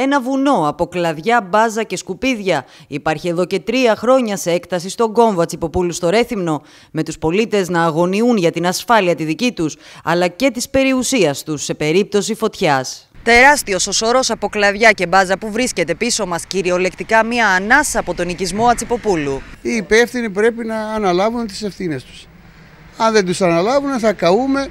Ένα βουνό από κλαδιά, μπάζα και σκουπίδια υπάρχει εδώ και τρία χρόνια σε έκταση στον κόμβα Τσιποπούλου στο Ρέθυμνο, με τους πολίτες να αγωνιούν για την ασφάλεια τη δική τους, αλλά και της περιουσίας τους σε περίπτωση φωτιάς. Τεράστιος ο σωρός από κλαδιά και μπάζα που βρίσκεται πίσω μας, κυριολεκτικά μια ανάσα από τον οικισμό Ατσιποπούλου. Οι υπεύθυνοι πρέπει να αναλάβουν τις ευθύνες τους. Αν δεν τους αναλάβουν, θα καούμε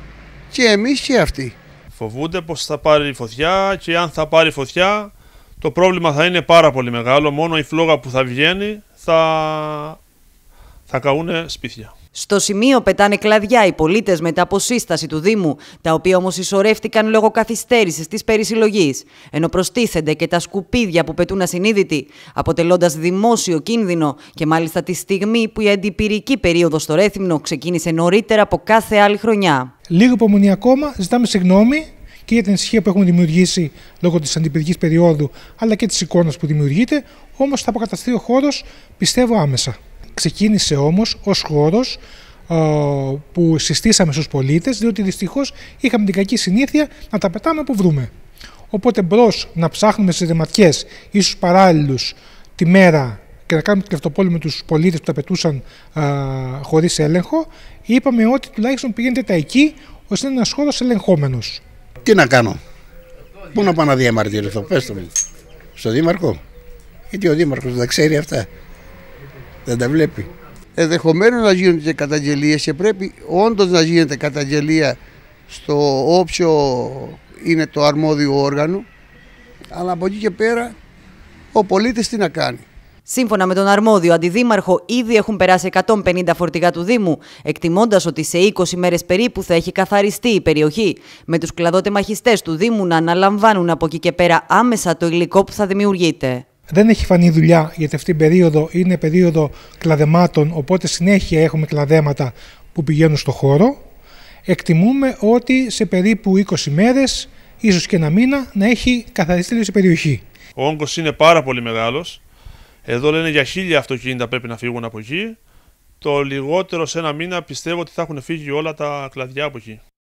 και εμείς και αυτοί. Φοβούνται πως θα πάρει φωτιά και αν θα πάρει φωτιά, το πρόβλημα θα είναι πάρα πολύ μεγάλο. Μόνο η φλόγα που θα βγαίνει θα, θα καούνε σπίτια. Στο σημείο πετάνε κλαδιά οι πολίτες μετά από σύσταση του Δήμου, τα οποία όμως ισορρεύτηκαν λόγω καθυστέρησης της περισυλλογής. Ενώ προστίθενται και τα σκουπίδια που πετούν ασυνείδητοι, αποτελώντας δημόσιο κίνδυνο και μάλιστα τη στιγμή που η αντιπυρική περίοδος στο Ρέθυμνο ξεκίνησε νωρίτερα από κάθε άλλη χρονιά. Λίγο υπομονή ακόμα, ζητάμε συγγνώμη και για την ησυχία που έχουν δημιουργήσει λόγω της αντιπυρικής περίοδου, αλλά και της εικόνας που δημιουργείται, όμως θα αποκαταστεί ο χώρος, πιστεύω, άμεσα. Ξεκίνησε όμως ως χώρος ε, που συστήσαμε στους πολίτες, διότι δυστυχώς είχαμε την κακή συνήθεια να τα πετάμε που βρούμε. Οπότε μπρος να ψάχνουμε στι ρεματιές ή στου παράλληλους τη μέρα και να κάνουμε κλεφτοπόλη με τους πολίτες που τα πετούσαν ε, χωρίς έλεγχο, είπαμε ότι τουλάχιστον πηγαίνετε τα εκεί, ώστε είναι ένας χώρος ελεγχόμενος. Τι να κάνω. Πού να πάω να διαμαρτυρηθώ, πες το μου. Στο Δήμαρχο. Γιατί ο Δήμαρχος δεν ξέρει αυτά. Δεν τα βλέπει. Ενδεχομένως να γίνονται και καταγγελίες και πρέπει όντως να γίνεται καταγγελία στο όποιο είναι το αρμόδιο όργανο. Αλλά από εκεί και πέρα ο πολίτης τι να κάνει. Σύμφωνα με τον αρμόδιο αντιδήμαρχο, ήδη έχουν περάσει 150 φορτηγά του Δήμου, εκτιμώντας ότι σε 20 μέρες περίπου θα έχει καθαριστεί η περιοχή, με τους μαχιστές του Δήμου να αναλαμβάνουν από εκεί και πέρα άμεσα το υλικό που θα δημιουργείται. Δεν έχει φανεί δουλειά, γιατί αυτή η περίοδο είναι περίοδο κλαδεμάτων, οπότε συνέχεια έχουμε κλαδέματα που πηγαίνουν στο χώρο. Εκτιμούμε ότι σε περίπου 20 μέρες, ίσως και ένα μήνα, να έχει καθαριστεί η περιοχή. Ο όγκος είναι πάρα πολύ μεγάλος. Εδώ λένε για χίλια αυτοκίνητα πρέπει να φύγουν από εκεί. Το λιγότερο σε ένα μήνα πιστεύω ότι θα έχουν φύγει όλα τα κλαδιά από εκεί.